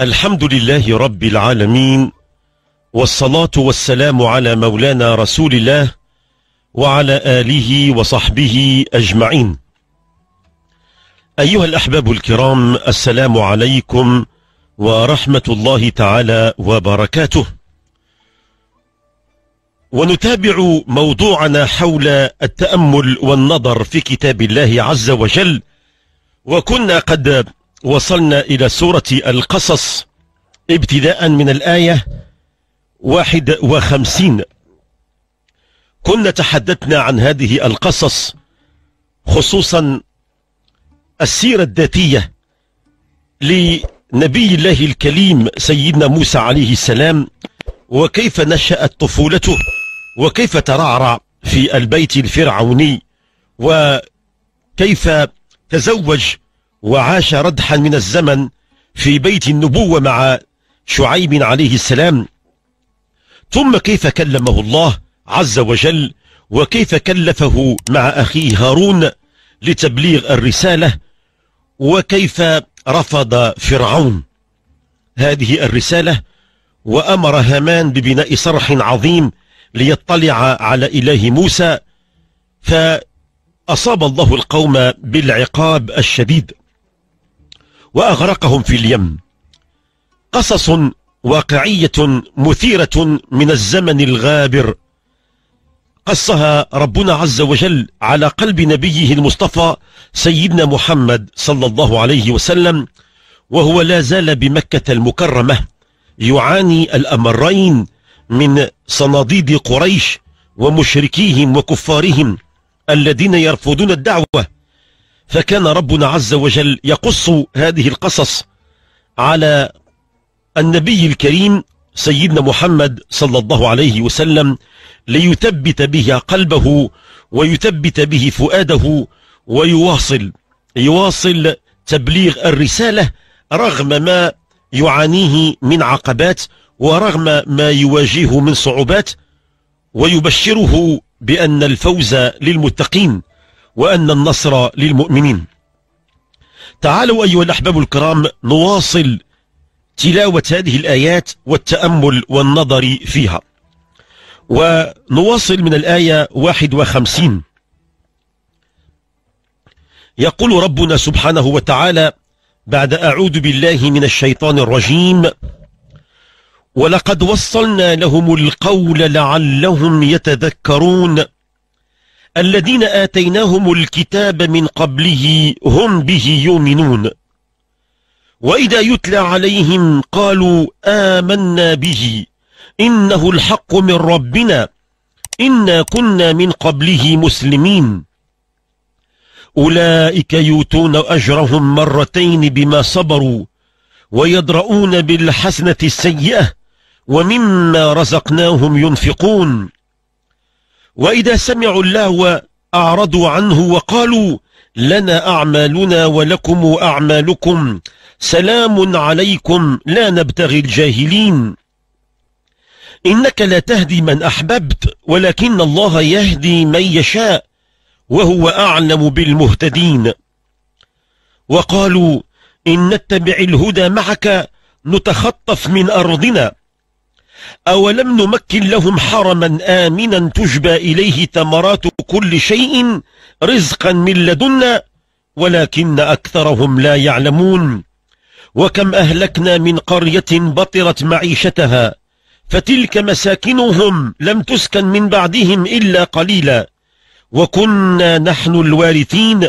الحمد لله رب العالمين والصلاة والسلام على مولانا رسول الله وعلى آله وصحبه أجمعين أيها الأحباب الكرام السلام عليكم ورحمة الله تعالى وبركاته ونتابع موضوعنا حول التأمل والنظر في كتاب الله عز وجل وكنا قد وصلنا إلى سورة القصص ابتداء من الآية 51 كنا تحدثنا عن هذه القصص خصوصا السيرة الذاتية لنبي الله الكليم سيدنا موسى عليه السلام وكيف نشأت طفولته وكيف ترعرع في البيت الفرعوني وكيف تزوج وعاش ردحا من الزمن في بيت النبوة مع شعيب عليه السلام ثم كيف كلمه الله عز وجل وكيف كلفه مع أخيه هارون لتبليغ الرسالة وكيف رفض فرعون هذه الرسالة وأمر هامان ببناء صرح عظيم ليطلع على إله موسى فأصاب الله القوم بالعقاب الشديد وأغرقهم في اليم قصص واقعية مثيرة من الزمن الغابر قصها ربنا عز وجل على قلب نبيه المصطفى سيدنا محمد صلى الله عليه وسلم وهو لا زال بمكة المكرمة يعاني الأمرين من صناديد قريش ومشركيهم وكفارهم الذين يرفضون الدعوة فكان ربنا عز وجل يقص هذه القصص على النبي الكريم سيدنا محمد صلى الله عليه وسلم ليثبت به قلبه ويثبت به فؤاده ويواصل يواصل تبليغ الرسالة رغم ما يعانيه من عقبات ورغم ما يواجهه من صعوبات ويبشره بأن الفوز للمتقين وأن النصر للمؤمنين تعالوا أيها الأحباب الكرام نواصل تلاوة هذه الآيات والتأمل والنظر فيها ونواصل من الآية 51 يقول ربنا سبحانه وتعالى بعد أعوذ بالله من الشيطان الرجيم ولقد وصلنا لهم القول لعلهم يتذكرون الذين آتيناهم الكتاب من قبله هم به يؤمنون وإذا يتلى عليهم قالوا آمنا به إنه الحق من ربنا إنا كنا من قبله مسلمين أولئك يؤتون أجرهم مرتين بما صبروا ويدرؤون بالحسنة السيئة ومما رزقناهم ينفقون وإذا سمعوا اللهو أعرضوا عنه وقالوا لنا أعمالنا ولكم أعمالكم سلام عليكم لا نبتغي الجاهلين إنك لا تهدي من أحببت ولكن الله يهدي من يشاء وهو أعلم بالمهتدين وقالوا إن نتبع الهدى معك نتخطف من أرضنا أولم نمكن لهم حرما آمنا تجبى إليه ثمرات كل شيء رزقا من لدنا ولكن أكثرهم لا يعلمون وكم أهلكنا من قرية بطرت معيشتها فتلك مساكنهم لم تسكن من بعدهم إلا قليلا وكنا نحن الوارثين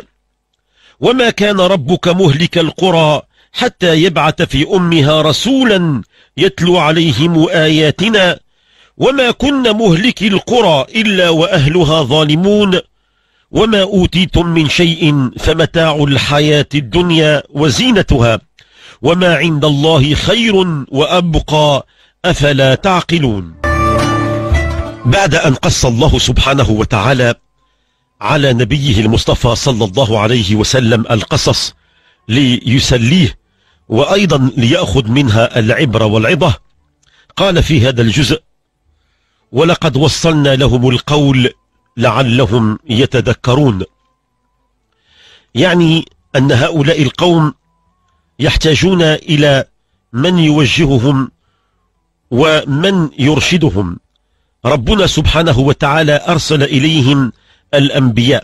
وما كان ربك مهلك القرى حتى يبعث في أمها رسولا يتلو عليهم آياتنا وما كنا مهلك القرى إلا وأهلها ظالمون وما أوتيتم من شيء فمتاع الحياة الدنيا وزينتها وما عند الله خير وأبقى أفلا تعقلون بعد أن قص الله سبحانه وتعالى على نبيه المصطفى صلى الله عليه وسلم القصص ليسليه وأيضا ليأخذ منها العبرة والعظة قال في هذا الجزء ولقد وصلنا لهم القول لعلهم يتذكرون يعني أن هؤلاء القوم يحتاجون إلى من يوجههم ومن يرشدهم ربنا سبحانه وتعالى أرسل إليهم الأنبياء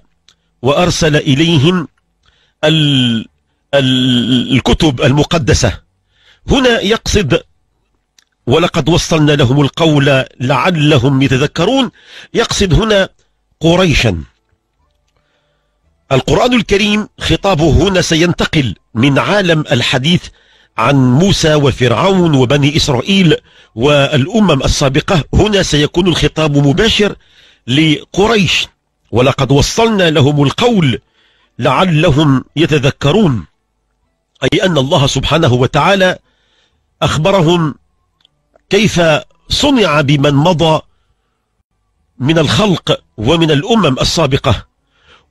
وأرسل إليهم الكتب المقدسة هنا يقصد ولقد وصلنا لهم القول لعلهم يتذكرون يقصد هنا قريشا القرآن الكريم خطابه هنا سينتقل من عالم الحديث عن موسى وفرعون وبني إسرائيل والأمم السابقة هنا سيكون الخطاب مباشر لقريش ولقد وصلنا لهم القول لعلهم يتذكرون أي أن الله سبحانه وتعالى أخبرهم كيف صنع بمن مضى من الخلق ومن الأمم السابقة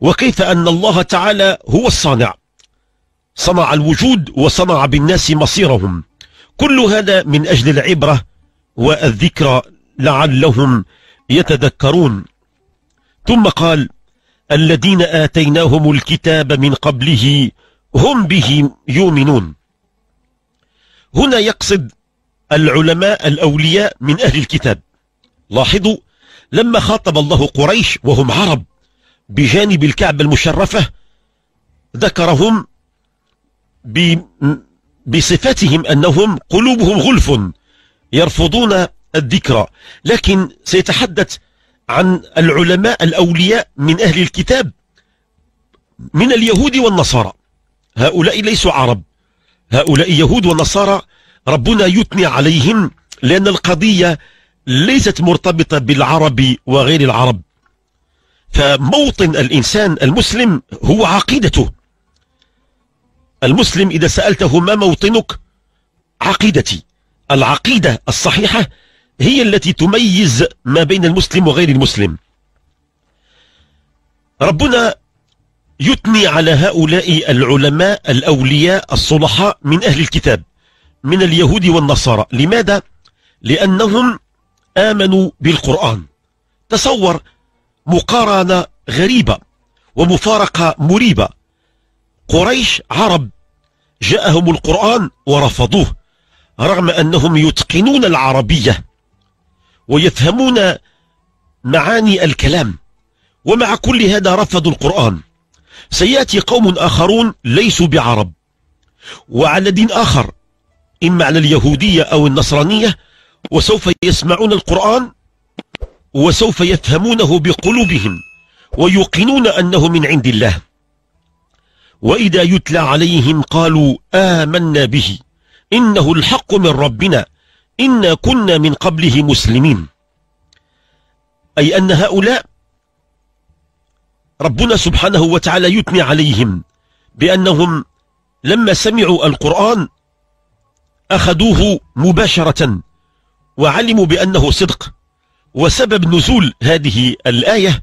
وكيف أن الله تعالى هو الصانع صنع الوجود وصنع بالناس مصيرهم كل هذا من أجل العبرة والذكرى لعلهم يتذكرون ثم قال الذين آتيناهم الكتاب من قبله هم به يؤمنون هنا يقصد العلماء الأولياء من أهل الكتاب لاحظوا لما خاطب الله قريش وهم عرب بجانب الكعبة المشرفة ذكرهم بصفتهم أنهم قلوبهم غلف يرفضون الذكرى لكن سيتحدث عن العلماء الأولياء من أهل الكتاب من اليهود والنصارى هؤلاء ليسوا عرب هؤلاء يهود ونصارى ربنا يثني عليهم لأن القضية ليست مرتبطة بالعرب وغير العرب فموطن الإنسان المسلم هو عقيدته المسلم إذا سألته ما موطنك عقيدتي العقيدة الصحيحة هي التي تميز ما بين المسلم وغير المسلم ربنا يثني على هؤلاء العلماء الأولياء الصلحاء من أهل الكتاب من اليهود والنصارى لماذا؟ لأنهم آمنوا بالقرآن تصور مقارنة غريبة ومفارقة مريبة قريش عرب جاءهم القرآن ورفضوه رغم أنهم يتقنون العربية ويفهمون معاني الكلام ومع كل هذا رفضوا القرآن سيأتي قوم آخرون ليسوا بعرب وعلى دين آخر إما على اليهودية أو النصرانية وسوف يسمعون القرآن وسوف يفهمونه بقلوبهم ويوقنون أنه من عند الله وإذا يتلى عليهم قالوا آمنا به إنه الحق من ربنا إنا كنا من قبله مسلمين أي أن هؤلاء ربنا سبحانه وتعالى يثني عليهم بأنهم لما سمعوا القرآن أخذوه مباشرة وعلموا بأنه صدق وسبب نزول هذه الآية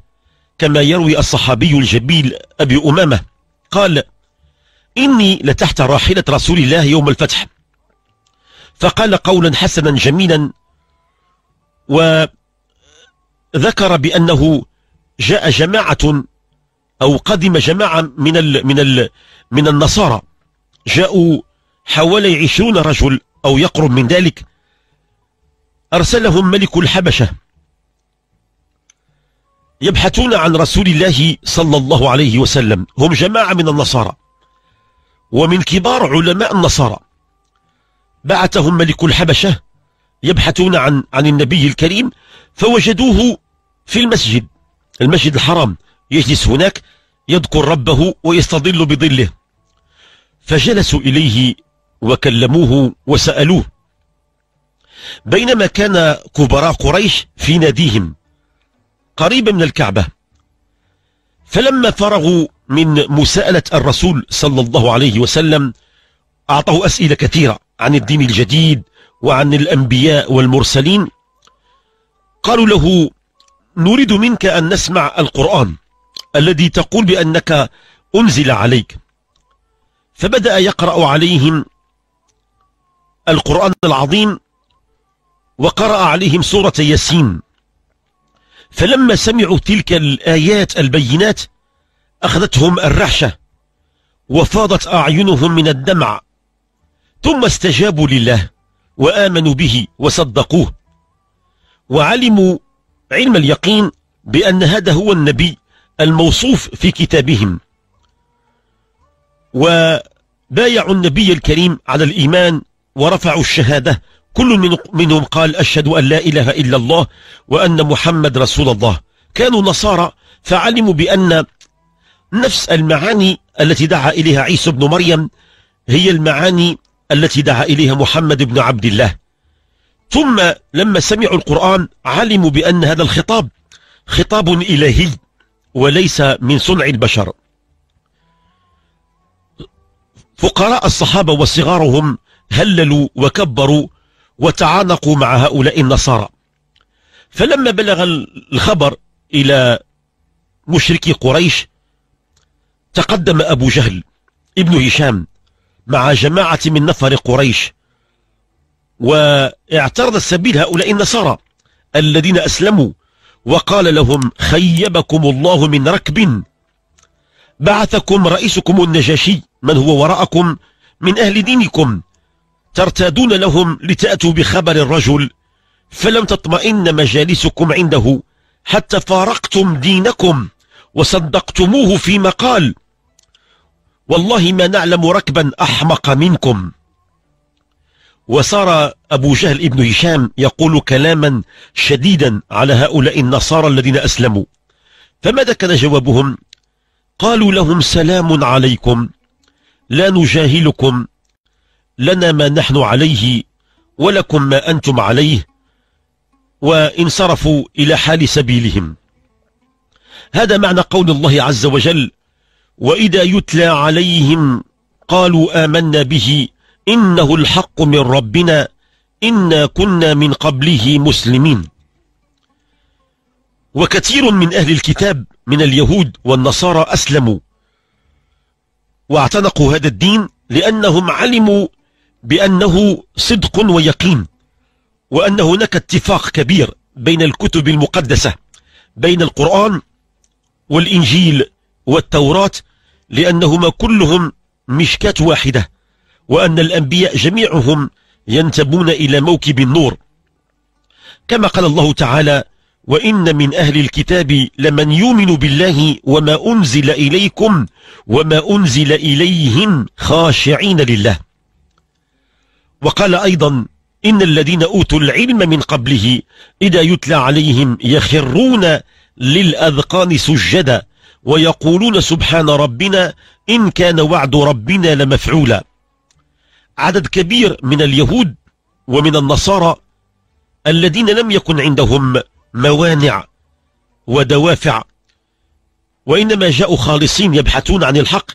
كما يروي الصحابي الجبيل أبي أمامة قال إني لتحت راحلة رسول الله يوم الفتح فقال قولا حسنا جميلا وذكر بأنه جاء جماعة أو قدم جماعة من ال من ال من النصارى جاءوا حوالي عشرون رجل أو يقرب من ذلك أرسلهم ملك الحبشة يبحثون عن رسول الله صلى الله عليه وسلم هم جماعة من النصارى ومن كبار علماء النصارى بعثهم ملك الحبشة يبحثون عن عن النبي الكريم فوجدوه في المسجد المسجد الحرام يجلس هناك يذكر ربه ويستظل بظله فجلسوا إليه وكلموه وسألوه بينما كان كبراء قريش في ناديهم قريبا من الكعبة فلما فرغوا من مساءلة الرسول صلى الله عليه وسلم أعطاه أسئلة كثيرة عن الدين الجديد وعن الأنبياء والمرسلين قالوا له نريد منك أن نسمع القرآن الذي تقول بأنك أنزل عليك فبدأ يقرأ عليهم القرآن العظيم وقرأ عليهم سورة ياسين فلما سمعوا تلك الآيات البينات أخذتهم الرعشة وفاضت أعينهم من الدمع ثم استجابوا لله وآمنوا به وصدقوه وعلموا علم اليقين بأن هذا هو النبي الموصوف في كتابهم وبايعوا النبي الكريم على الإيمان ورفعوا الشهادة كل منهم قال أشهد أن لا إله إلا الله وأن محمد رسول الله كانوا نصارى فعلموا بأن نفس المعاني التي دعا إليها عيسى بن مريم هي المعاني التي دعا إليها محمد بن عبد الله ثم لما سمعوا القرآن علموا بأن هذا الخطاب خطاب إلهي وليس من صنع البشر فقراء الصحابة وصغارهم هللوا وكبروا وتعانقوا مع هؤلاء النصارى فلما بلغ الخبر إلى مشركي قريش تقدم أبو جهل ابن هشام مع جماعة من نفر قريش واعترض السبيل هؤلاء النصارى الذين أسلموا وقال لهم خيبكم الله من ركب بعثكم رئيسكم النجاشي من هو وراءكم من أهل دينكم ترتادون لهم لتأتوا بخبر الرجل فلم تطمئن مجالسكم عنده حتى فارقتم دينكم وصدقتموه فيما قال والله ما نعلم ركبا أحمق منكم وصار أبو جهل ابن هشام يقول كلاما شديدا على هؤلاء النصارى الذين أسلموا فماذا كان جوابهم قالوا لهم سلام عليكم لا نجاهلكم لنا ما نحن عليه ولكم ما أنتم عليه وانصرفوا إلى حال سبيلهم هذا معنى قول الله عز وجل وإذا يتلى عليهم قالوا آمنا به إنه الحق من ربنا إنا كنا من قبله مسلمين وكثير من أهل الكتاب من اليهود والنصارى أسلموا واعتنقوا هذا الدين لأنهم علموا بأنه صدق ويقين وأن هناك اتفاق كبير بين الكتب المقدسة بين القرآن والإنجيل والتوراة لأنهما كلهم مشكاة واحدة وأن الأنبياء جميعهم ينتبون إلى موكب النور كما قال الله تعالى وإن من أهل الكتاب لمن يؤمن بالله وما أنزل إليكم وما أنزل إليهم خاشعين لله وقال أيضا إن الذين أوتوا العلم من قبله إذا يتلى عليهم يخرون للأذقان سجدا ويقولون سبحان ربنا إن كان وعد ربنا لمفعولا عدد كبير من اليهود ومن النصارى الذين لم يكن عندهم موانع ودوافع وإنما جاءوا خالصين يبحثون عن الحق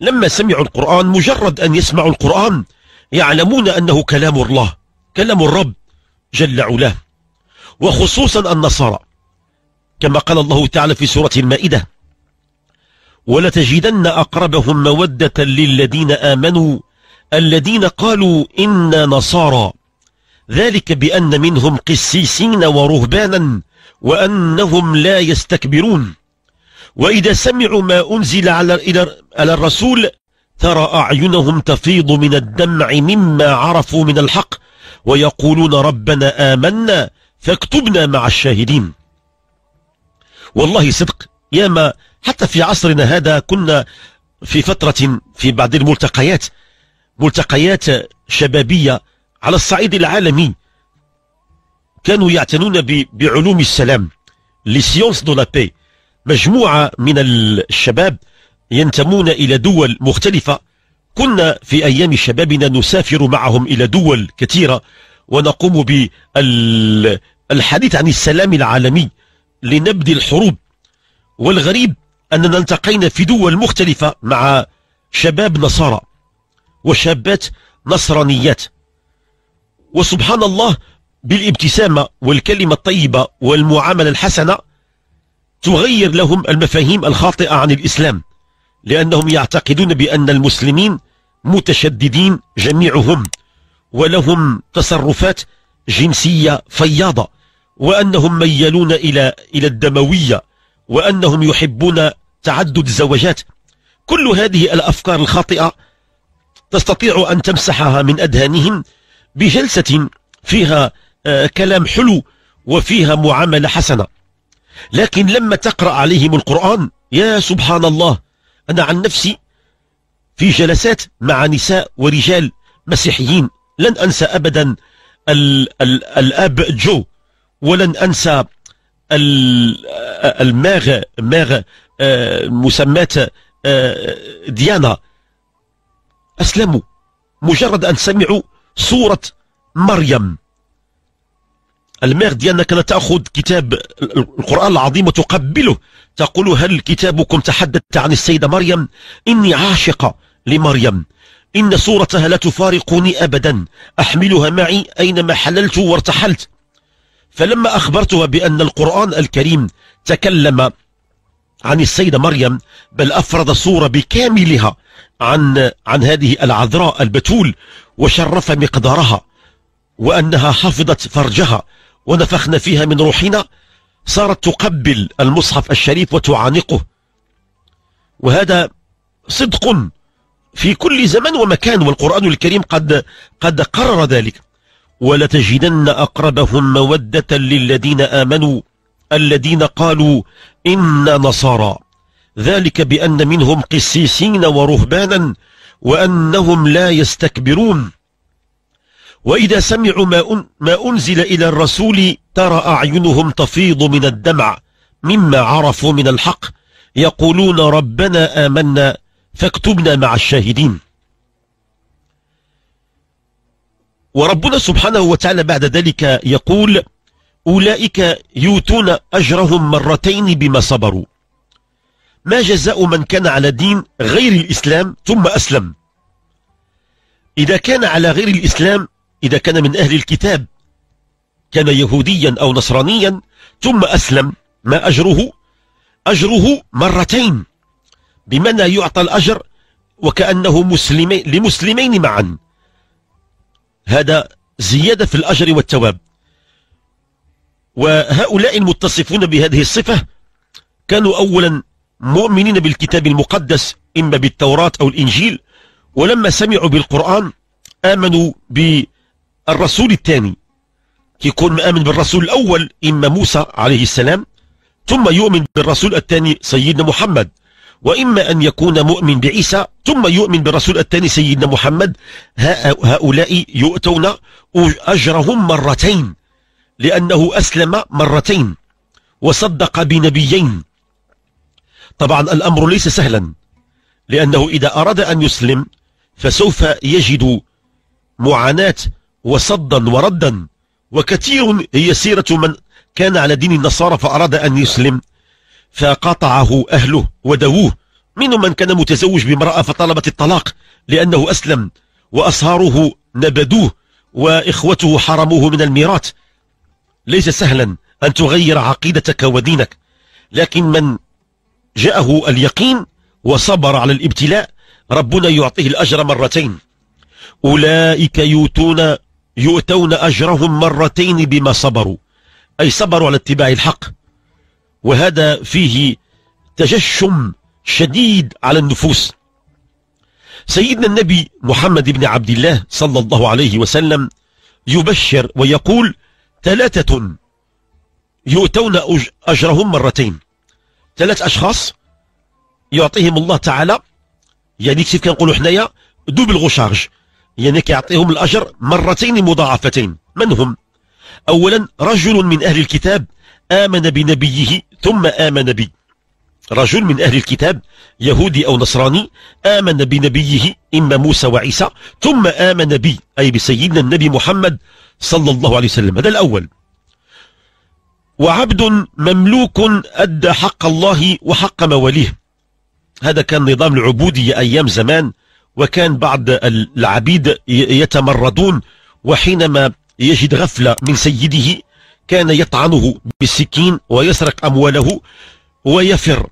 لما سمعوا القرآن مجرد أن يسمعوا القرآن يعلمون أنه كلام الله كلام الرب جل علاه وخصوصا النصارى كما قال الله تعالى في سورة المائدة ولتجدن أقربهم مودة للذين آمنوا الذين قالوا إنا نصارى ذلك بأن منهم قسيسين ورهبانا وأنهم لا يستكبرون وإذا سمعوا ما أنزل على, على الرسول ترى أعينهم تفيض من الدمع مما عرفوا من الحق ويقولون ربنا آمنا فاكتبنا مع الشاهدين والله صدق ياما حتى في عصرنا هذا كنا في فترة في بعض الملتقيات ملتقيات شبابية على الصعيد العالمي كانوا يعتنون بعلوم السلام لسيونس دو لابي مجموعة من الشباب ينتمون إلى دول مختلفة كنا في أيام شبابنا نسافر معهم إلى دول كثيرة ونقوم بالحديث عن السلام العالمي لنبذ الحروب والغريب أننا التقينا في دول مختلفة مع شباب نصارى وشابات نصرانيات وسبحان الله بالابتسامة والكلمة الطيبة والمعاملة الحسنة تغير لهم المفاهيم الخاطئة عن الإسلام لأنهم يعتقدون بأن المسلمين متشددين جميعهم ولهم تصرفات جنسية فياضة وأنهم ميالون إلى إلى الدموية وأنهم يحبون تعدد الزواجات كل هذه الأفكار الخاطئة تستطيع أن تمسحها من أذهانهم بجلسة فيها آه، كلام حلو وفيها معاملة حسنة لكن لما تقرأ عليهم القرآن يا سبحان الله أنا عن نفسي في جلسات مع نساء ورجال مسيحيين لن أنسى أبدا الـ الـ الأب جو ولن أنسى آه، الماغ ماغ آه، مسمات ديانا أسلموا مجرد أن سمعوا سورة مريم المير ديالنا كانت تأخذ كتاب القرآن العظيم وتقبله تقول هل كتابكم تحدث عن السيدة مريم إني عاشقة لمريم إن صورتها لا تفارقني أبدا أحملها معي أينما حللت وارتحلت فلما أخبرتها بأن القرآن الكريم تكلم عن السيدة مريم بل أفرد صورة بكاملها عن عن هذه العذراء البتول وشرف مقدارها وأنها حفظت فرجها ونفخنا فيها من روحنا صارت تقبل المصحف الشريف وتعانقه وهذا صدق في كل زمن ومكان والقرآن الكريم قد قد قرر ذلك ولتجدن أقربهم مودة للذين آمنوا الذين قالوا إنا نصارى ذلك بأن منهم قسيسين ورهبانا وأنهم لا يستكبرون وإذا سمعوا ما, ما أنزل إلى الرسول ترى أعينهم تفيض من الدمع مما عرفوا من الحق يقولون ربنا آمنا فاكتبنا مع الشاهدين وربنا سبحانه وتعالى بعد ذلك يقول أولئك يؤتون أجرهم مرتين بما صبروا ما جزاء من كان على دين غير الإسلام ثم أسلم إذا كان على غير الإسلام إذا كان من أهل الكتاب كان يهوديا أو نصرانيا ثم أسلم ما أجره أجره مرتين بمعنى يعطى الأجر وكأنه مسلمين لمسلمين معا هذا زيادة في الأجر والتواب وهؤلاء المتصفون بهذه الصفة كانوا أولا مؤمنين بالكتاب المقدس إما بالتوراة أو الإنجيل ولما سمعوا بالقرآن آمنوا بالرسول الثاني يكون مآمن بالرسول الأول إما موسى عليه السلام ثم يؤمن بالرسول الثاني سيدنا محمد وإما أن يكون مؤمن بعيسى ثم يؤمن بالرسول الثاني سيدنا محمد هؤلاء يؤتون أجرهم مرتين لأنه أسلم مرتين وصدق بنبيين طبعا الأمر ليس سهلا لأنه إذا أراد أن يسلم فسوف يجد معاناة وصدا وردا وكثير هي سيرة من كان على دين النصارى فأراد أن يسلم فقاطعه أهله ودووه منهم من كان متزوج بامرأة فطلبت الطلاق لأنه أسلم وأصهاره نبدوه وإخوته حرموه من الميراث ليس سهلا أن تغير عقيدتك ودينك لكن من جاءه اليقين وصبر على الابتلاء ربنا يعطيه الأجر مرتين أولئك يؤتون يؤتون أجرهم مرتين بما صبروا أي صبروا على اتباع الحق وهذا فيه تجشم شديد على النفوس سيدنا النبي محمد بن عبد الله صلى الله عليه وسلم يبشر ويقول ثلاثة يؤتون أجرهم مرتين ثلاث اشخاص يعطيهم الله تعالى يعني كيف كنقولوا حنايا دوبل غوشارج يعني كيعطيهم الاجر مرتين مضاعفتين من هم اولا رجل من اهل الكتاب امن بنبيه ثم امن بي رجل من اهل الكتاب يهودي او نصراني امن بنبيه اما موسى وعيسى ثم امن بي اي بسيدنا النبي محمد صلى الله عليه وسلم هذا الاول وعبد مملوك أدى حق الله وحق مواليه هذا كان نظام العبودية أيام زمان وكان بعض العبيد يتمردون وحينما يجد غفلة من سيده كان يطعنه بالسكين ويسرق أمواله ويفر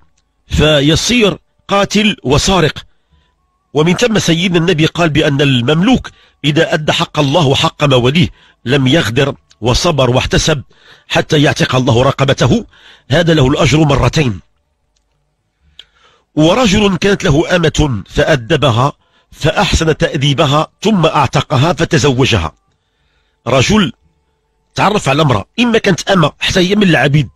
فيصير قاتل وسارق ومن ثم سيدنا النبي قال بأن المملوك إذا أدى حق الله وحق مواليه لم يغدر وصبر واحتسب حتى يعتق الله رقبته هذا له الأجر مرتين ورجل كانت له أمة فأدبها فأحسن تأديبها ثم أعتقها فتزوجها رجل تعرف على امرأة إما كانت أمة حتى هي من العبيد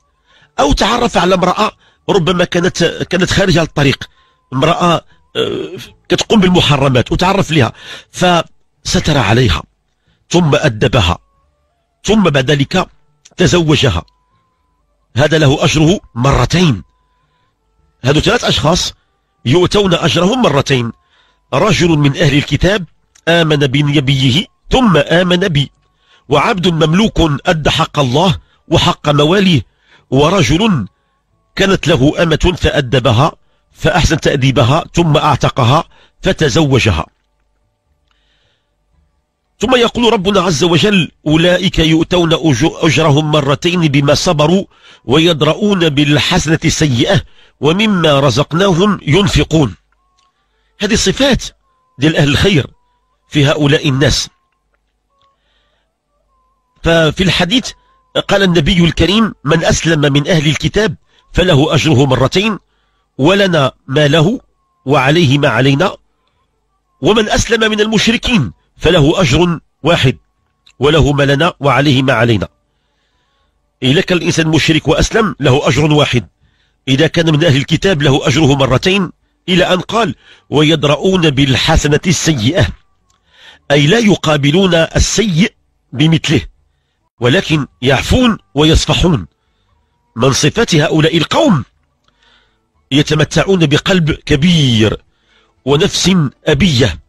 أو تعرف على امرأة ربما كانت كانت خارجة الطريق امرأة آه، كتقوم بالمحرمات وتعرف لها فستر عليها ثم أدبها ثم بعد ذلك تزوجها هذا له أجره مرتين هذو ثلاث أشخاص يؤتون أجرهم مرتين رجل من أهل الكتاب آمن بنبيه ثم آمن بي وعبد مملوك أدى حق الله وحق مواليه ورجل كانت له أمة فأدبها فأحسن تأديبها ثم أعتقها فتزوجها ثم يقول ربنا عز وجل أولئك يؤتون أجرهم مرتين بما صبروا ويدرؤون بالحسنة السيئة ومما رزقناهم ينفقون هذه الصفات ديال أهل الخير في هؤلاء الناس ففي الحديث قال النبي الكريم من أسلم من أهل الكتاب فله أجره مرتين ولنا ما له وعليه ما علينا ومن أسلم من المشركين فله أجر واحد وله ما لنا وعليه ما علينا إذا إيه، كان الإنسان مشرك وأسلم له أجر واحد إذا كان من أهل الكتاب له أجره مرتين إلى أن قال ويدرؤون بالحسنة السيئة أي لا يقابلون السيء بمثله ولكن يعفون ويصفحون من صفات هؤلاء القوم يتمتعون بقلب كبير ونفس أبية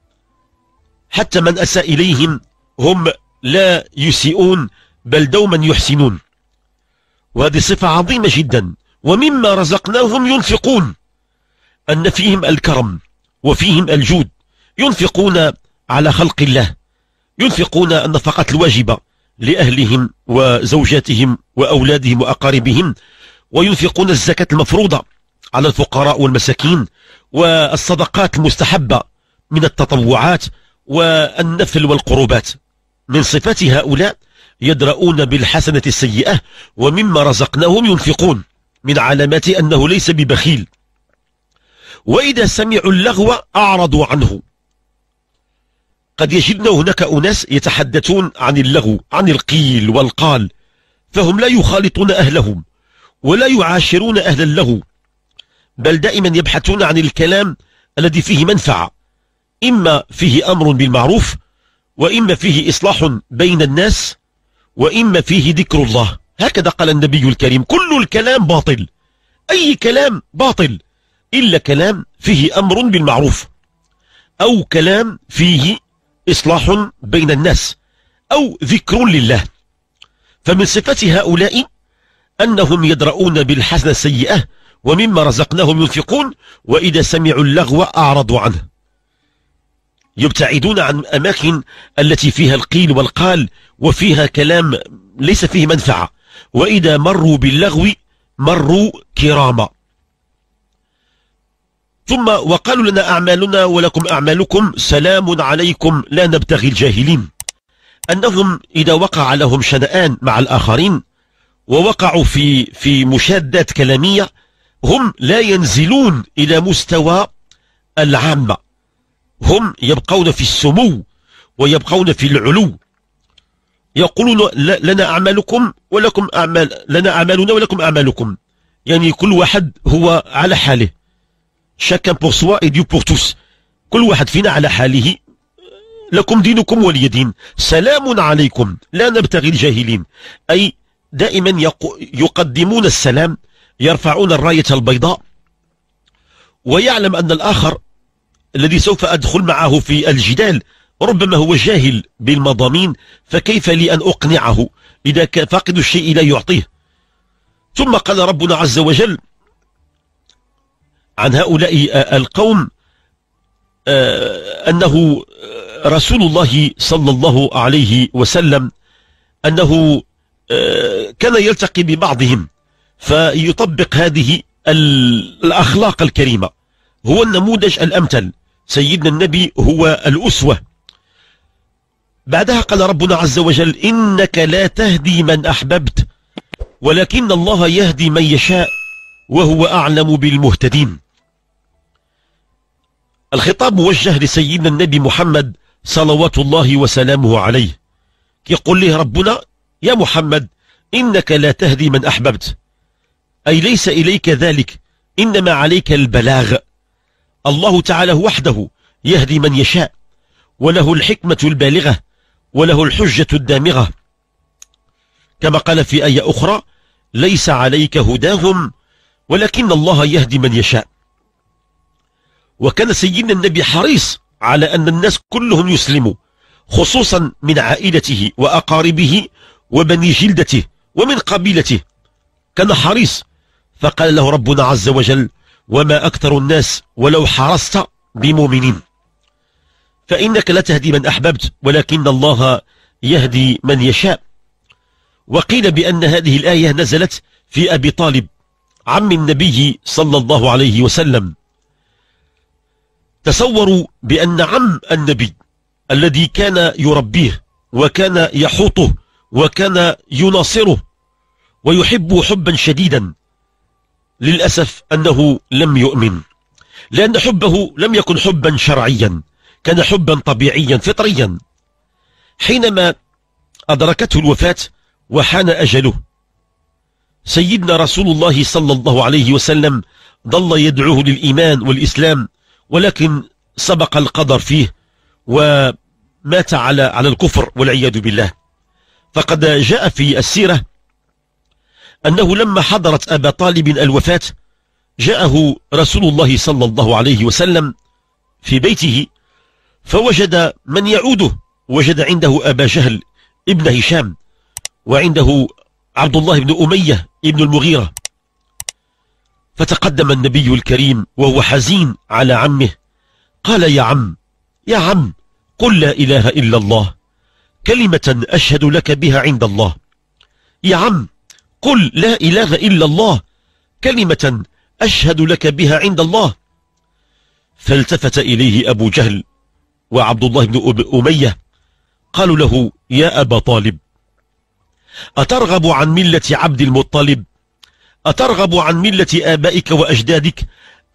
حتى من أساء إليهم هم لا يسيئون بل دوما يحسنون وهذه صفة عظيمة جدا ومما رزقناهم ينفقون أن فيهم الكرم وفيهم الجود ينفقون على خلق الله ينفقون النفقة الواجبة لأهلهم وزوجاتهم وأولادهم وأقاربهم وينفقون الزكاة المفروضة على الفقراء والمساكين والصدقات المستحبة من التطوعات والنفل والقربات من صفات هؤلاء يدرؤون بالحسنة السيئة ومما رزقناهم ينفقون من علامات أنه ليس ببخيل وإذا سمعوا اللغو أعرضوا عنه قد يجدنا هناك أناس يتحدثون عن اللغو عن القيل والقال فهم لا يخالطون أهلهم ولا يعاشرون أهل اللغو بل دائما يبحثون عن الكلام الذي فيه منفعة إما فيه أمر بالمعروف وإما فيه إصلاح بين الناس وإما فيه ذكر الله هكذا قال النبي الكريم كل الكلام باطل أي كلام باطل إلا كلام فيه أمر بالمعروف أو كلام فيه إصلاح بين الناس أو ذكر لله فمن صفات هؤلاء أنهم يدرؤون بالحسنة السيئة ومما رزقناهم ينفقون وإذا سمعوا اللغو أعرضوا عنه يبتعدون عن أماكن التي فيها القيل والقال وفيها كلام ليس فيه منفعة وإذا مروا باللغو مروا كراما ثم وقالوا لنا أعمالنا ولكم أعمالكم سلام عليكم لا نبتغي الجاهلين أنهم إذا وقع لهم شنآن مع الآخرين ووقعوا في في مشادات كلامية هم لا ينزلون إلى مستوى العامة هم يبقون في السمو ويبقون في العلو يقولون لنا أعمالكم ولكم أعمال لنا أعمالنا ولكم أعمالكم يعني كل واحد هو على حاله شاكان بور سوا et بور توس كل واحد فينا على حاله لكم دينكم ولي دين سلام عليكم لا نبتغي الجاهلين أي دائما يقدمون السلام يرفعون الراية البيضاء ويعلم أن الآخر الذي سوف أدخل معه في الجدال ربما هو جاهل بالمضامين فكيف لي أن أقنعه إذا كان فاقد الشيء لا يعطيه ثم قال ربنا عز وجل عن هؤلاء القوم آه، أنه رسول الله صلى الله عليه وسلم أنه آه، كان يلتقي ببعضهم فيطبق هذه الأخلاق الكريمة هو النموذج الأمثل سيدنا النبي هو الأسوة بعدها قال ربنا عز وجل إنك لا تهدي من أحببت ولكن الله يهدي من يشاء وهو أعلم بالمهتدين الخطاب موجه لسيدنا النبي محمد صلوات الله وسلامه عليه يقول له ربنا يا محمد إنك لا تهدي من أحببت أي ليس إليك ذلك إنما عليك البلاغ الله تعالى وحده يهدي من يشاء وله الحكمة البالغة وله الحجة الدامغة كما قال في آية أخرى ليس عليك هداهم ولكن الله يهدي من يشاء وكان سيدنا النبي حريص على أن الناس كلهم يسلموا خصوصا من عائلته وأقاربه وبني جلدته ومن قبيلته كان حريص فقال له ربنا عز وجل وما أكثر الناس ولو حرصت بمؤمنين فإنك لا تهدي من أحببت ولكن الله يهدي من يشاء وقيل بأن هذه الآية نزلت في أبي طالب عم النبي صلى الله عليه وسلم تصوروا بأن عم النبي الذي كان يربيه وكان يحوطه وكان يناصره ويحبه حبا شديدا للأسف أنه لم يؤمن لأن حبه لم يكن حبا شرعيا كان حبا طبيعيا فطريا حينما أدركته الوفاة وحان أجله سيدنا رسول الله صلى الله عليه وسلم ظل يدعوه للإيمان والإسلام ولكن سبق القدر فيه ومات على على الكفر والعياذ بالله فقد جاء في السيرة أنه لما حضرت أبا طالب الوفاة جاءه رسول الله صلى الله عليه وسلم في بيته فوجد من يعوده وجد عنده أبا جهل ابن هشام وعنده عبد الله بن أمية ابن المغيرة فتقدم النبي الكريم وهو حزين على عمه قال يا عم يا عم قل لا إله إلا الله كلمة أشهد لك بها عند الله يا عم قل لا إله إلا الله كلمة أشهد لك بها عند الله فالتفت إليه أبو جهل وعبد الله بن أمية قالوا له يا أبا طالب أترغب عن ملة عبد المطلب أترغب عن ملة آبائك وأجدادك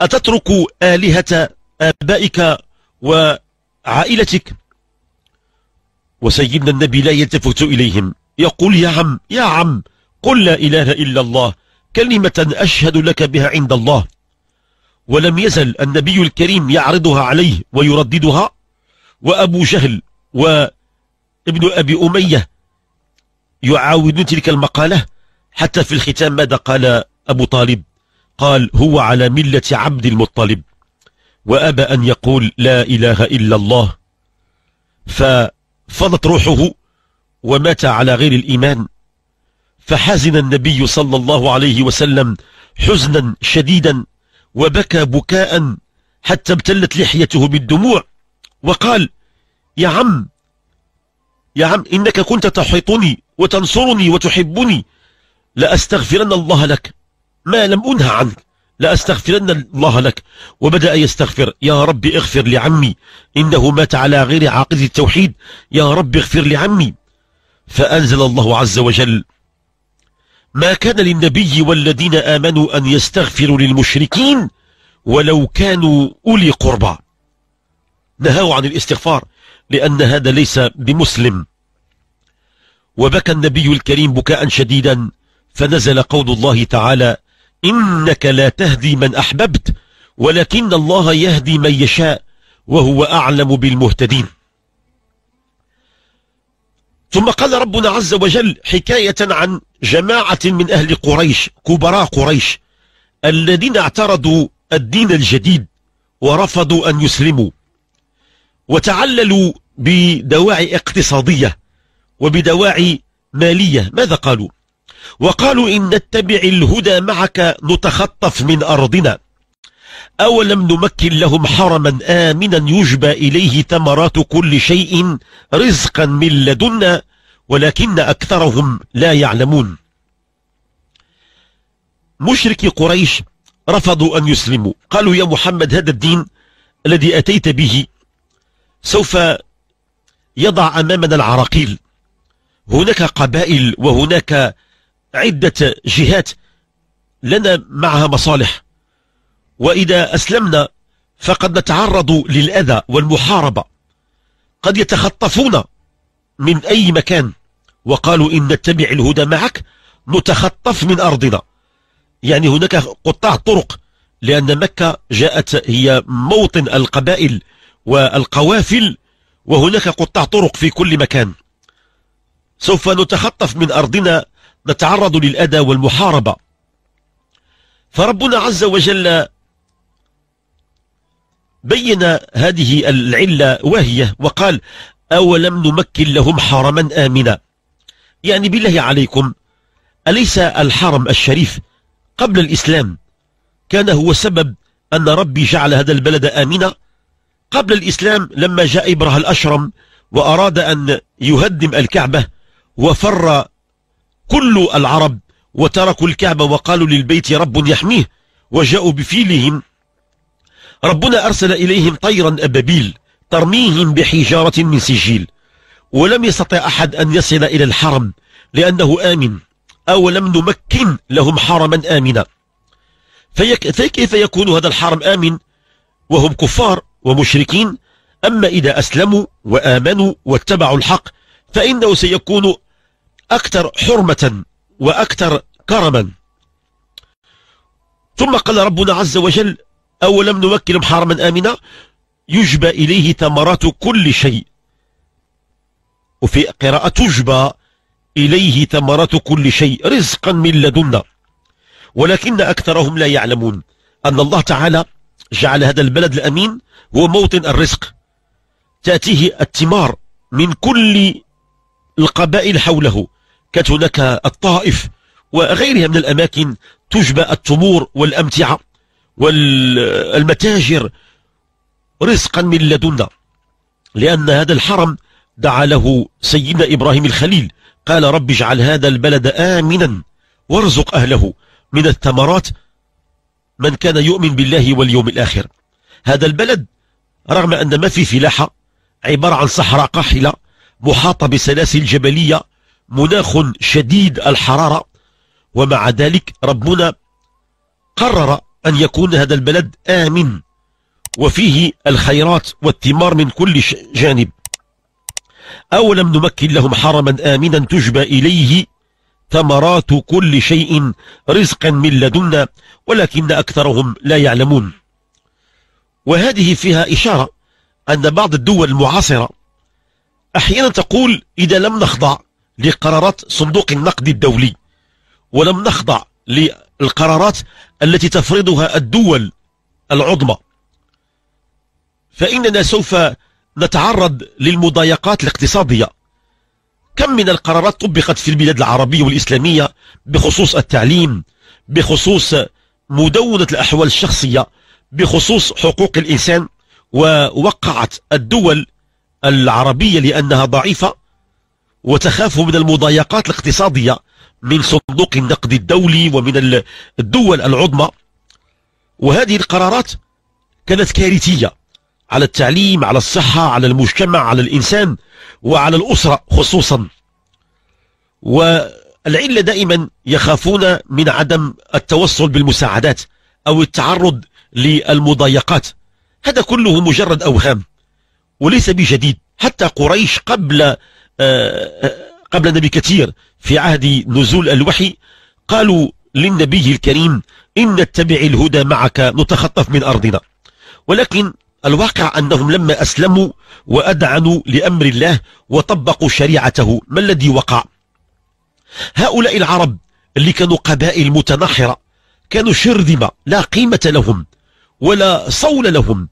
أتترك آلهة آبائك وعائلتك وسيدنا النبي لا يلتفت إليهم يقول يا عم يا عم قل لا إله إلا الله كلمة أشهد لك بها عند الله ولم يزل النبي الكريم يعرضها عليه ويرددها وأبو جهل وابن أبي أمية يعاودون تلك المقالة حتى في الختام ماذا قال أبو طالب قال هو على ملة عبد المطلب وأبى أن يقول لا إله إلا الله ففضت روحه ومات على غير الإيمان فحزن النبي صلى الله عليه وسلم حزنا شديدا وبكى بكاء حتى ابتلت لحيته بالدموع وقال يا عم يا عم إنك كنت تحيطني وتنصرني وتحبني لأستغفرن الله لك ما لم أنهى عنك لأستغفرن الله لك وبدأ يستغفر يا رب اغفر لعمي إنه مات على غير عقيدة التوحيد يا رب اغفر لعمي فأنزل الله عز وجل ما كان للنبي والذين آمنوا أن يستغفروا للمشركين ولو كانوا أولي قربى نهاوا عن الاستغفار لأن هذا ليس بمسلم وبكى النبي الكريم بكاء شديدا فنزل قول الله تعالى إنك لا تهدي من أحببت ولكن الله يهدي من يشاء وهو أعلم بالمهتدين ثم قال ربنا عز وجل حكاية عن جماعة من أهل قريش كبراء قريش الذين اعترضوا الدين الجديد ورفضوا أن يسلموا وتعللوا بدواعي اقتصادية وبدواعي مالية ماذا قالوا؟ وقالوا إن نتبع الهدى معك نتخطف من أرضنا أولم نمكن لهم حرما آمنا يجبى إليه ثمرات كل شيء رزقا من لدنا ولكن أكثرهم لا يعلمون مشركي قريش رفضوا أن يسلموا قالوا يا محمد هذا الدين الذي أتيت به سوف يضع أمامنا العراقيل هناك قبائل وهناك عدة جهات لنا معها مصالح وإذا أسلمنا فقد نتعرض للأذى والمحاربة قد يتخطفونا من أي مكان وقالوا إن نتبع الهدى معك نتخطف من أرضنا يعني هناك قطاع طرق لأن مكة جاءت هي موطن القبائل والقوافل وهناك قطاع طرق في كل مكان سوف نتخطف من أرضنا نتعرض للأذى والمحاربة فربنا عز وجل بين هذه العلة وهي وقال أولم نمكن لهم حرما آمنا يعني بالله عليكم أليس الحرم الشريف قبل الإسلام كان هو سبب أن ربي جعل هذا البلد آمنا قبل الإسلام لما جاء إبره الأشرم وأراد أن يهدم الكعبة وفر كل العرب وتركوا الكعبة وقالوا للبيت رب يحميه وجاءوا بفيلهم ربنا أرسل إليهم طيرا أبابيل ترميهم بحجارة من سجيل ولم يستطع أحد أن يصل إلى الحرم لأنه آمن أو لم نمكن لهم حرما آمنا فكيف يكون هذا الحرم آمن وهم كفار ومشركين أما إذا أسلموا وآمنوا واتبعوا الحق فإنه سيكون أكثر حرمة وأكثر كرما ثم قال ربنا عز وجل أو لم نمكن حرما آمنا يجبى إليه ثمرات كل شيء وفي قراءة تجبى إليه ثمرات كل شيء رزقا من لدنا ولكن أكثرهم لا يعلمون أن الله تعالى جعل هذا البلد الأمين هو موطن الرزق تأتيه الثمار من كل القبائل حوله كانت هناك الطائف وغيرها من الأماكن تجبى التمور والأمتعة والمتاجر رزقا من لدنا لأن هذا الحرم دعا له سيدنا إبراهيم الخليل قال رب اجعل هذا البلد آمنا وارزق أهله من الثمرات من كان يؤمن بالله واليوم الآخر هذا البلد رغم أن ما في فلاحة عبارة عن صحراء قاحلة محاطة بسلاسل جبلية مناخ شديد الحرارة ومع ذلك ربنا قرر أن يكون هذا البلد آمن وفيه الخيرات والثمار من كل جانب أولم نمكن لهم حرما آمنا تجبى إليه ثمرات كل شيء رزقا من لدنا ولكن أكثرهم لا يعلمون وهذه فيها إشارة أن بعض الدول المعاصرة أحيانا تقول إذا لم نخضع لقرارات صندوق النقد الدولي ولم نخضع القرارات التي تفرضها الدول العظمى فإننا سوف نتعرض للمضايقات الاقتصادية كم من القرارات طبقت في البلاد العربية والإسلامية بخصوص التعليم بخصوص مدونة الأحوال الشخصية بخصوص حقوق الإنسان ووقعت الدول العربية لأنها ضعيفة وتخاف من المضايقات الاقتصادية من صندوق النقد الدولي ومن الدول العظمى وهذه القرارات كانت كارثية على التعليم على الصحة على المجتمع على الإنسان وعلى الأسرة خصوصا والعلة دائما يخافون من عدم التوصل بالمساعدات أو التعرض للمضايقات هذا كله مجرد أوهام وليس بجديد حتى قريش قبل آه، آه، قبل بكثير في عهد نزول الوحي قالوا للنبي الكريم إن نتبع الهدى معك نتخطف من أرضنا ولكن الواقع أنهم لما أسلموا وأدعنوا لأمر الله وطبقوا شريعته ما الذي وقع هؤلاء العرب اللي كانوا قبائل متنحرة كانوا شرذمة لا قيمة لهم ولا صول لهم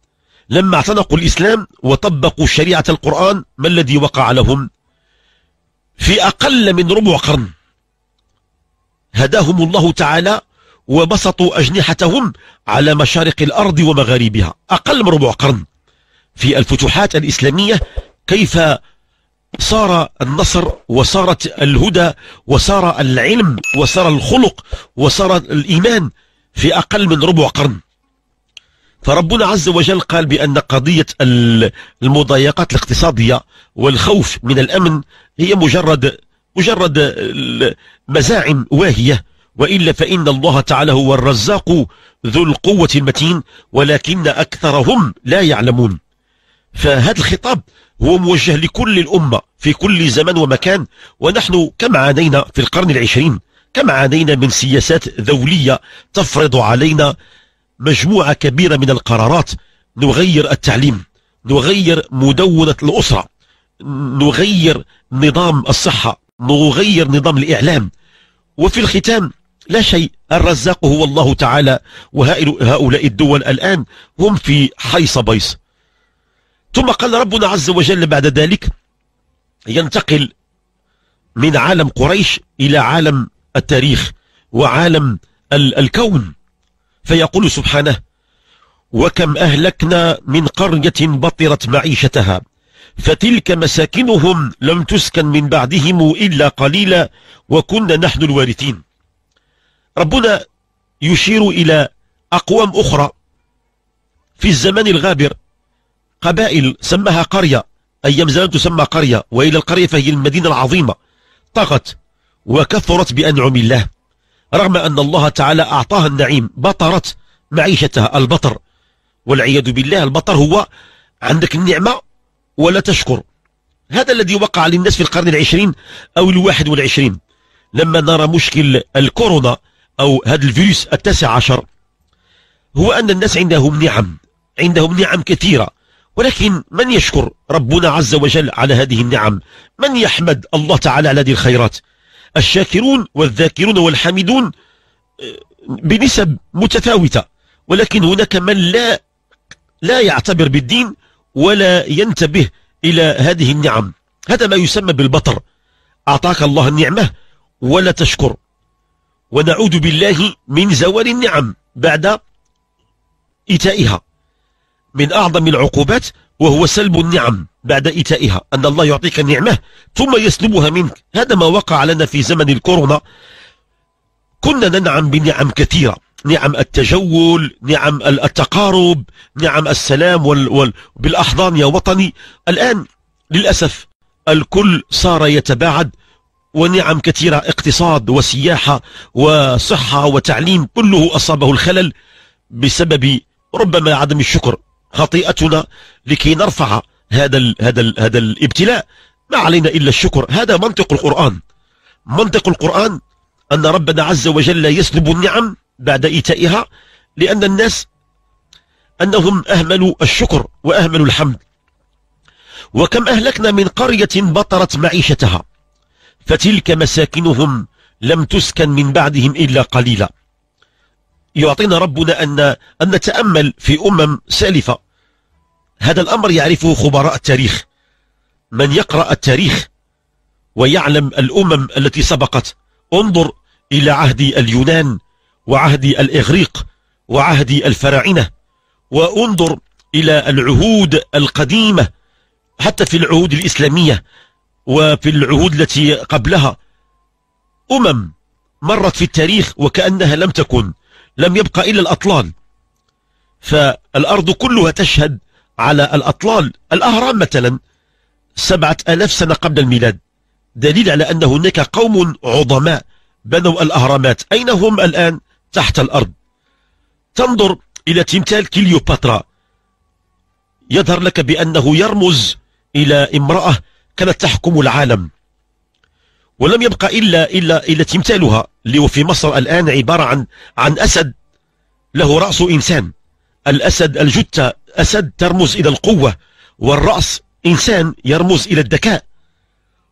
لما اعتنقوا الإسلام وطبقوا شريعة القرآن ما الذي وقع لهم في أقل من ربع قرن هداهم الله تعالى وبسطوا أجنحتهم على مشارق الأرض ومغاربها أقل من ربع قرن في الفتوحات الإسلامية كيف صار النصر وصارت الهدى وصار العلم وصار الخلق وصار الإيمان في أقل من ربع قرن فربنا عز وجل قال بأن قضية المضايقات الاقتصادية والخوف من الأمن هي مجرد مجرد مزاعم واهية وإلا فإن الله تعالى هو الرزاق ذو القوة المتين ولكن أكثرهم لا يعلمون فهذا الخطاب هو موجه لكل الأمة في كل زمن ومكان ونحن كم عانينا في القرن العشرين كم عانينا من سياسات ذولية تفرض علينا مجموعة كبيرة من القرارات نغير التعليم نغير مدونة الأسرة نغير نظام الصحة نغير نظام الإعلام وفي الختام لا شيء الرزاق هو الله تعالى وهؤلاء الدول الآن هم في حيص بيص ثم قال ربنا عز وجل بعد ذلك ينتقل من عالم قريش إلى عالم التاريخ وعالم الكون فيقول سبحانه وكم أهلكنا من قرية بطرت معيشتها فتلك مساكنهم لم تسكن من بعدهم إلا قليلا وكنا نحن الوارثين ربنا يشير إلى أقوام أخرى في الزمان الغابر قبائل سماها قرية أيام زمان تسمى قرية وإلى القرية فهي المدينة العظيمة طغت وكثرت بأنعم الله رغم أن الله تعالى أعطاها النعيم بطرت معيشتها البطر والعياذ بالله البطر هو عندك النعمة ولا تشكر هذا الذي وقع للناس في القرن العشرين أو الواحد والعشرين لما نرى مشكل الكورونا أو هذا الفيروس التاسع عشر هو أن الناس عندهم نعم عندهم نعم كثيرة ولكن من يشكر ربنا عز وجل على هذه النعم من يحمد الله تعالى على هذه الخيرات الشاكرون والذاكرون والحامدون آه، بنسب متفاوتة ولكن هناك من لا لا يعتبر بالدين ولا ينتبه إلى هذه النعم هذا ما يسمى بالبطر أعطاك الله النعمة ولا تشكر ونعوذ بالله من زوال النعم بعد إيتائها من أعظم العقوبات وهو سلب النعم بعد إيتائها أن الله يعطيك النعمة ثم يسلبها منك هذا ما وقع لنا في زمن الكورونا كنا ننعم بنعم كثيرة نعم التجول نعم التقارب نعم السلام وال وال بالأحضان يا وطني الآن للأسف الكل صار يتباعد ونعم كثيرة اقتصاد وسياحة وصحة وتعليم كله أصابه الخلل بسبب ربما عدم الشكر خطيئتنا لكي نرفع هذا ال هذا ال هذا الابتلاء ما علينا إلا الشكر هذا منطق القرآن منطق القرآن أن ربنا عز وجل يسلب النعم بعد إيتائها لأن الناس أنهم أهملوا الشكر وأهملوا الحمد وكم أهلكنا من قرية بطرت معيشتها فتلك مساكنهم لم تسكن من بعدهم إلا قليلا يعطينا ربنا أن, أن نتأمل في أمم سالفة هذا الأمر يعرفه خبراء التاريخ من يقرأ التاريخ ويعلم الأمم التي سبقت انظر إلى عهد اليونان وعهد الإغريق وعهد الفراعنة وانظر إلى العهود القديمة حتى في العهود الإسلامية وفي العهود التي قبلها أمم مرت في التاريخ وكأنها لم تكن لم يبقى إلا الأطلال فالأرض كلها تشهد على الأطلال الأهرام مثلا سبعة ألف سنة قبل الميلاد دليل على أن هناك قوم عظماء بنوا الأهرامات أين هم الآن؟ تحت الأرض تنظر إلى تمثال كليوباترا يظهر لك بأنه يرمز إلى امرأة كانت تحكم العالم ولم يبقى إلا, إلا, إلا تمثالها اللي هو في مصر الآن عبارة عن, عن أسد له رأس إنسان الأسد الجثة أسد ترمز إلى القوة والرأس إنسان يرمز إلى الذكاء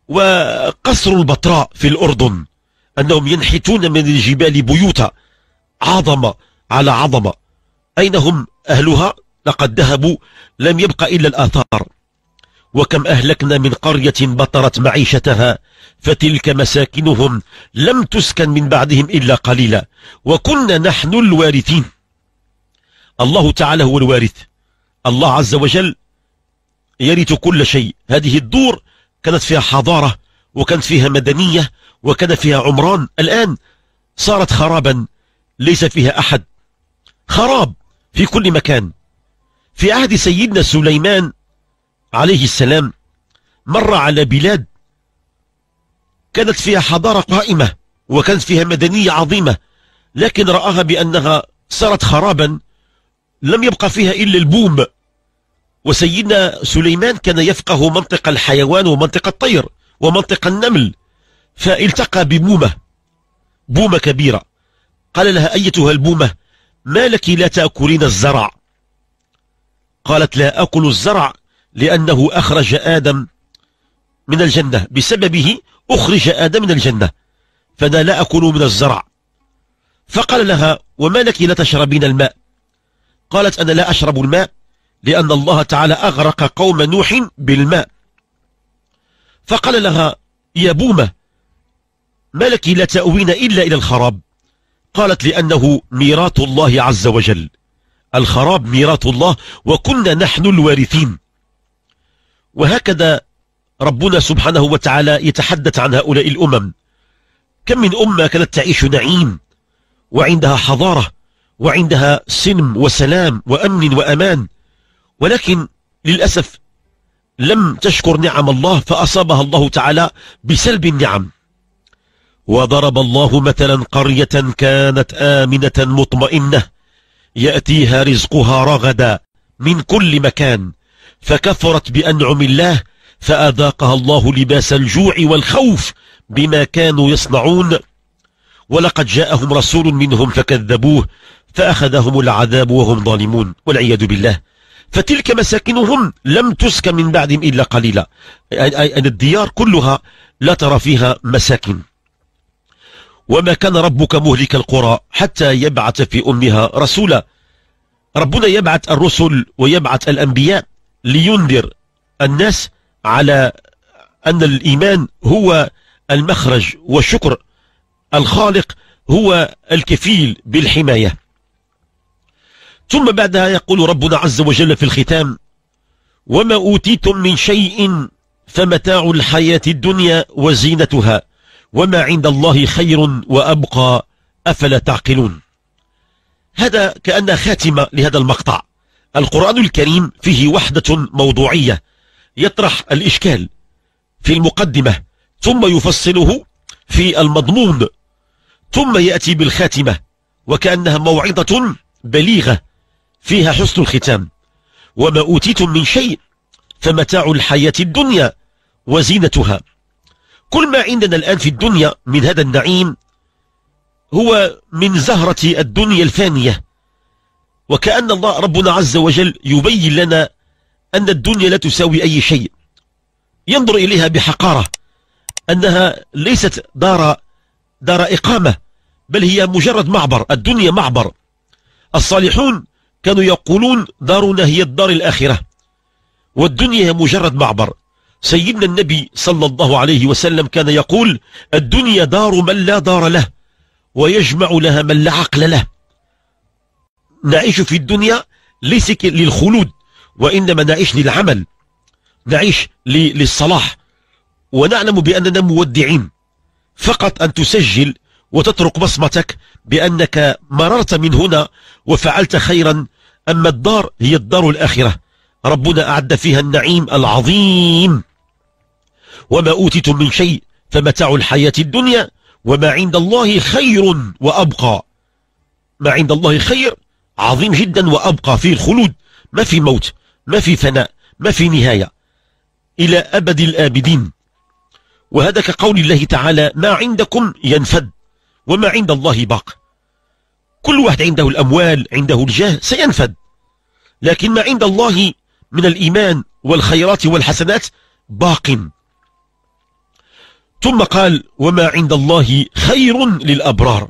وقصر البتراء في الأردن أنهم ينحتون من الجبال بيوتا عظمة على عظمة أين هم أهلها لقد ذهبوا لم يبق إلا الآثار وكم أهلكنا من قرية بطرت معيشتها فتلك مساكنهم لم تسكن من بعدهم إلا قليلا وكنا نحن الوارثين الله تعالى هو الوارث الله عز وجل يرث كل شيء هذه الدور كانت فيها حضارة وكانت فيها مدنية وكان فيها عمران الآن صارت خرابا ليس فيها أحد خراب في كل مكان في عهد سيدنا سليمان عليه السلام مر على بلاد كانت فيها حضارة قائمة وكانت فيها مدنية عظيمة لكن رآها بأنها صارت خرابا لم يبقى فيها إلا البوم وسيدنا سليمان كان يفقه منطق الحيوان ومنطق الطير ومنطق النمل فالتقى ببومة بومة كبيرة قال لها أيتها البومة ما لك لا تأكلين الزرع قالت لا أكل الزرع لأنه أخرج آدم من الجنة بسببه أخرج آدم من الجنة فأنا لا أكل من الزرع فقال لها وما لك لا تشربين الماء قالت أنا لا أشرب الماء لأن الله تعالى أغرق قوم نوح بالماء فقال لها يا بومة ما لك لا تأوين إلا إلى الخراب قالت لأنه ميراث الله عز وجل الخراب ميراث الله وكنا نحن الوارثين وهكذا ربنا سبحانه وتعالى يتحدث عن هؤلاء الأمم كم من أمة كانت تعيش نعيم وعندها حضارة وعندها سلم وسلام وأمن وأمان ولكن للأسف لم تشكر نعم الله فأصابها الله تعالى بسلب النعم وضرب الله مثلا قرية كانت آمنة مطمئنة يأتيها رزقها رغدا من كل مكان فكفرت بأنعم الله فأذاقها الله لباس الجوع والخوف بما كانوا يصنعون ولقد جاءهم رسول منهم فكذبوه فأخذهم العذاب وهم ظالمون والعياذ بالله فتلك مساكنهم لم تسكن من بعدهم إلا قليلا أن الديار كلها لا ترى فيها مساكن وما كان ربك مهلك القرى حتى يبعث في أمها رسولا ربنا يبعث الرسل ويبعث الأنبياء لينذر الناس على أن الإيمان هو المخرج والشكر الخالق هو الكفيل بالحماية ثم بعدها يقول ربنا عز وجل في الختام وما أوتيتم من شيء فمتاع الحياة الدنيا وزينتها وما عند الله خير وأبقى أفلا تعقلون هذا كأن خاتمة لهذا المقطع القرآن الكريم فيه وحدة موضوعية يطرح الإشكال في المقدمة ثم يفصله في المضمون ثم يأتي بالخاتمة وكأنها موعظة بليغة فيها حسن الختام وما أوتيتم من شيء فمتاع الحياة الدنيا وزينتها كل ما عندنا الآن في الدنيا من هذا النعيم هو من زهرة الدنيا الفانية وكأن الله ربنا عز وجل يبين لنا أن الدنيا لا تساوي أي شيء ينظر إليها بحقارة أنها ليست دار دار إقامة بل هي مجرد معبر الدنيا معبر الصالحون كانوا يقولون دارنا هي الدار الآخرة والدنيا هي مجرد معبر سيدنا النبي صلى الله عليه وسلم كان يقول الدنيا دار من لا دار له ويجمع لها من لا عقل له نعيش في الدنيا ليس للخلود وإنما نعيش للعمل نعيش للصلاح ونعلم بأننا مودعين فقط أن تسجل وتترك بصمتك بأنك مررت من هنا وفعلت خيرا أما الدار هي الدار الآخرة ربنا أعد فيها النعيم العظيم وما أوتيتم من شيء فمتاع الحياة الدنيا وما عند الله خير وأبقى ما عند الله خير عظيم جدا وأبقى فيه الخلود ما في موت ما في فناء ما في نهاية إلى أبد الآبدين وهذا كقول الله تعالى ما عندكم ينفد وما عند الله باق كل واحد عنده الأموال عنده الجاه سينفد لكن ما عند الله من الإيمان والخيرات والحسنات باق ثم قال وما عند الله خير للأبرار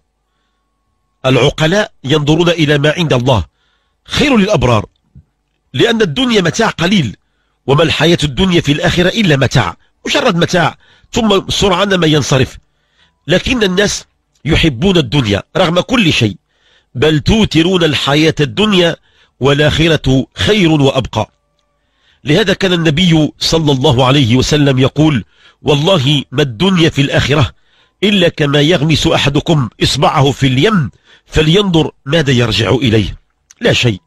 العقلاء ينظرون إلى ما عند الله خير للأبرار لأن الدنيا متاع قليل وما الحياة الدنيا في الآخرة إلا متاع مجرد متاع ثم سرعان ما ينصرف لكن الناس يحبون الدنيا رغم كل شيء بل توترون الحياة الدنيا والآخرة خير وأبقى لهذا كان النبي صلى الله عليه وسلم يقول والله ما الدنيا في الآخرة إلا كما يغمس أحدكم إصبعه في اليم فلينظر ماذا يرجع إليه لا شيء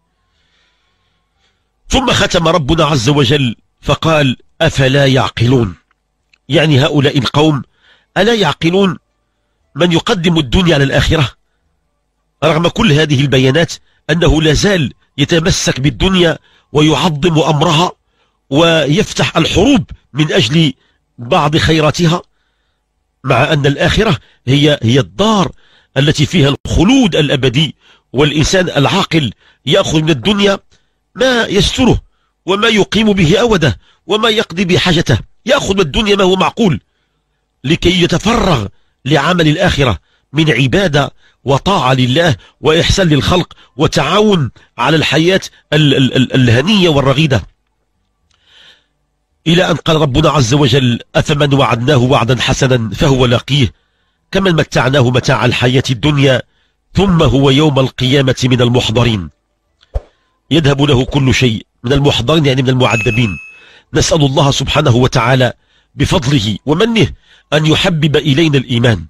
ثم ختم ربنا عز وجل فقال أفلا يعقلون يعني هؤلاء القوم ألا يعقلون من يقدم الدنيا على الآخرة رغم كل هذه البيانات أنه لا زال يتمسك بالدنيا ويعظم أمرها ويفتح الحروب من أجل بعض خيراتها مع أن الآخرة هي هي الدار التي فيها الخلود الأبدي والإنسان العاقل يأخذ من الدنيا ما يستره وما يقيم به أوده وما يقضي بحاجته يأخذ من الدنيا ما هو معقول لكي يتفرغ لعمل الآخرة من عبادة وطاعة لله وإحسان للخلق وتعاون على الحياة الهنية والرغيدة إلى أن قال ربنا عز وجل أفمن وعدناه وعدا حسنا فهو لاقيه كمن متعناه متاع الحياة الدنيا ثم هو يوم القيامة من المحضرين يذهب له كل شيء من المحضرين يعني من المعذبين نسأل الله سبحانه وتعالى بفضله ومنه أن يحبب إلينا الإيمان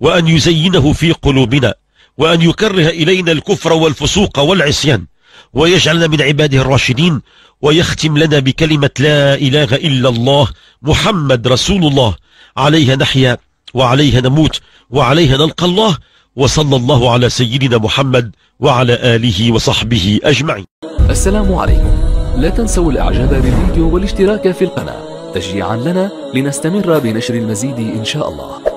وأن يزينه في قلوبنا وأن يكره إلينا الكفر والفسوق والعصيان ويجعلنا من عباده الراشدين ويختم لنا بكلمة لا إله إلا الله محمد رسول الله عليها نحيا وعليها نموت وعليها نلقى الله وصلى الله على سيدنا محمد وعلى آله وصحبه أجمعين السلام عليكم لا تنسوا الإعجاب بالفيديو والاشتراك في القناة تشجيعا لنا لنستمر بنشر المزيد إن شاء الله